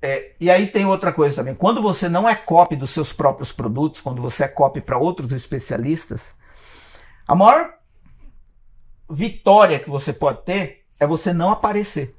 É, e aí tem outra coisa também. Quando você não é copy dos seus próprios produtos, quando você é copy para outros especialistas, a maior vitória que você pode ter é você não aparecer.